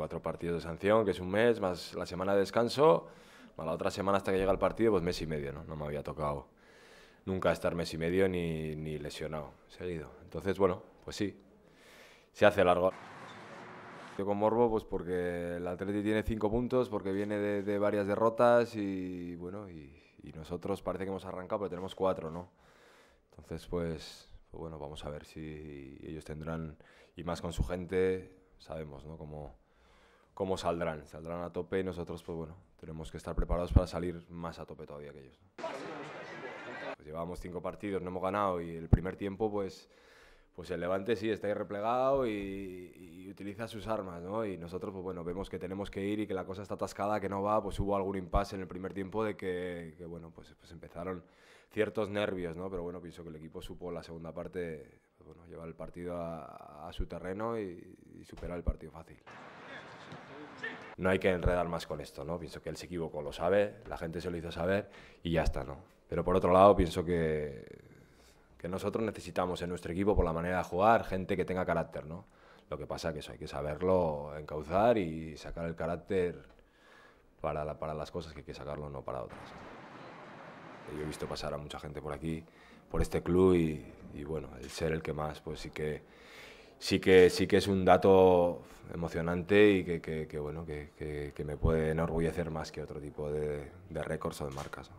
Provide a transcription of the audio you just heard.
cuatro partidos de sanción, que es un mes, más la semana de descanso, más la otra semana hasta que llega el partido, pues mes y medio, ¿no? No me había tocado nunca estar mes y medio ni, ni lesionado seguido. Entonces, bueno, pues sí, se hace largo. Yo con Morbo, pues porque el Atleti tiene cinco puntos, porque viene de, varias derrotas y bueno, y, y, nosotros parece que hemos arrancado, pero tenemos cuatro, ¿no? Entonces, pues, pues bueno, vamos a ver si ellos tendrán, y más con su gente, sabemos, ¿no? Cómo, cómo saldrán. Saldrán a tope y nosotros, pues bueno, tenemos que estar preparados para salir más a tope todavía que ellos. Pues llevábamos cinco partidos, no hemos ganado y el primer tiempo, pues, pues el Levante sí está ahí replegado y, utiliza sus armas, ¿no? Y nosotros, pues bueno, vemos que tenemos que ir y que la cosa está atascada, que no va, pues hubo algún impasse en el primer tiempo de que, bueno, pues, pues, empezaron ciertos nervios, ¿no? Pero bueno, pienso que el equipo supo la segunda parte, pues, bueno, llevar el partido a, su terreno y, y superar el partido fácil. No hay que enredar más con esto, ¿no? Pienso que él se equivocó, lo sabe, la gente se lo hizo saber y ya está, ¿no? Pero por otro lado, pienso que, que nosotros necesitamos en nuestro equipo, por la manera de jugar, gente que tenga carácter, ¿no? Lo que pasa es que eso hay que saberlo encauzar y sacar el carácter para, las cosas que hay que sacarlo, no para otras. Yo he visto pasar a mucha gente por aquí, por este club, y bueno, el ser el que más, pues sí que sí que, sí que es un dato emocionante y que, bueno, que, me puede enorgullecer más que otro tipo de, récords o de marcas.